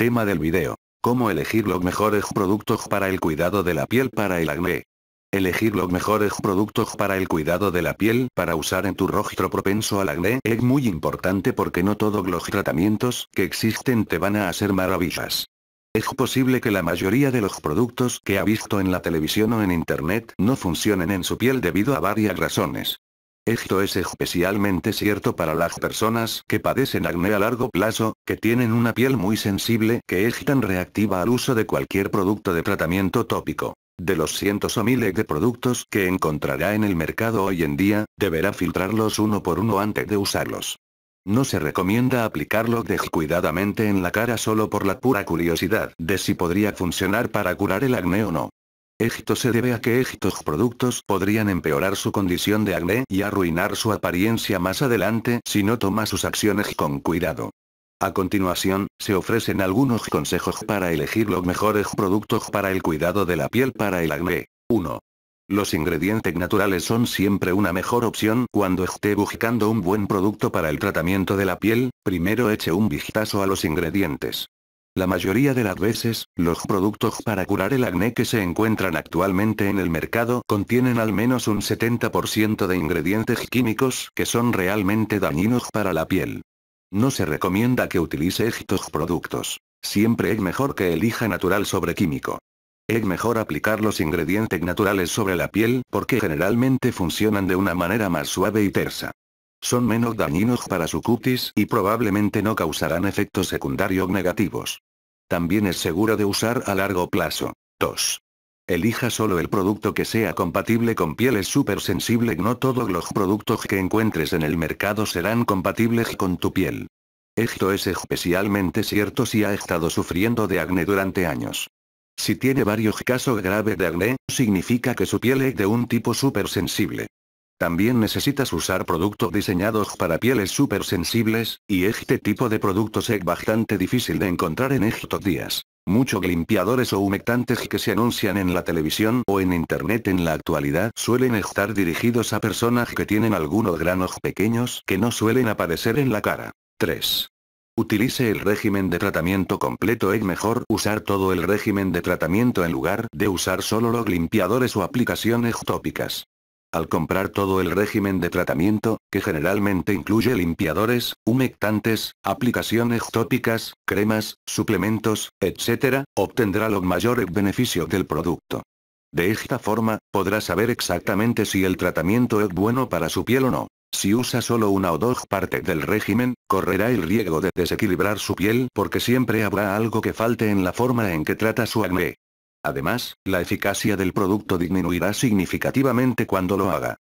Tema del video. Cómo elegir los mejores productos para el cuidado de la piel para el acné. Elegir los mejores productos para el cuidado de la piel para usar en tu rostro propenso al acné es muy importante porque no todos los tratamientos que existen te van a hacer maravillas. Es posible que la mayoría de los productos que ha visto en la televisión o en internet no funcionen en su piel debido a varias razones. Esto es especialmente cierto para las personas que padecen acné a largo plazo, que tienen una piel muy sensible que es tan reactiva al uso de cualquier producto de tratamiento tópico. De los cientos o miles de productos que encontrará en el mercado hoy en día, deberá filtrarlos uno por uno antes de usarlos. No se recomienda aplicarlo descuidadamente en la cara solo por la pura curiosidad de si podría funcionar para curar el acné o no. Egipto se debe a que estos productos podrían empeorar su condición de acné y arruinar su apariencia más adelante si no toma sus acciones con cuidado. A continuación, se ofrecen algunos consejos para elegir los mejores productos para el cuidado de la piel para el acné. 1. Los ingredientes naturales son siempre una mejor opción cuando esté buscando un buen producto para el tratamiento de la piel, primero eche un vistazo a los ingredientes. La mayoría de las veces, los productos para curar el acné que se encuentran actualmente en el mercado contienen al menos un 70% de ingredientes químicos que son realmente dañinos para la piel. No se recomienda que utilice estos productos. Siempre es mejor que elija natural sobre químico. Es mejor aplicar los ingredientes naturales sobre la piel porque generalmente funcionan de una manera más suave y tersa son menos dañinos para su cutis y probablemente no causarán efectos secundarios negativos. También es seguro de usar a largo plazo. 2. Elija solo el producto que sea compatible con pieles súper sensibles. No todos los productos que encuentres en el mercado serán compatibles con tu piel. Esto es especialmente cierto si ha estado sufriendo de acné durante años. Si tiene varios casos graves de acné, significa que su piel es de un tipo súper sensible. También necesitas usar productos diseñados para pieles súper sensibles, y este tipo de productos es bastante difícil de encontrar en estos días. Muchos limpiadores o humectantes que se anuncian en la televisión o en internet en la actualidad suelen estar dirigidos a personas que tienen algunos granos pequeños que no suelen aparecer en la cara. 3. Utilice el régimen de tratamiento completo. Es mejor usar todo el régimen de tratamiento en lugar de usar solo los limpiadores o aplicaciones tópicas. Al comprar todo el régimen de tratamiento, que generalmente incluye limpiadores, humectantes, aplicaciones tópicas, cremas, suplementos, etc., obtendrá los mayores beneficios del producto. De esta forma, podrá saber exactamente si el tratamiento es bueno para su piel o no. Si usa solo una o dos partes del régimen, correrá el riesgo de desequilibrar su piel porque siempre habrá algo que falte en la forma en que trata su acné. Además, la eficacia del producto disminuirá significativamente cuando lo haga.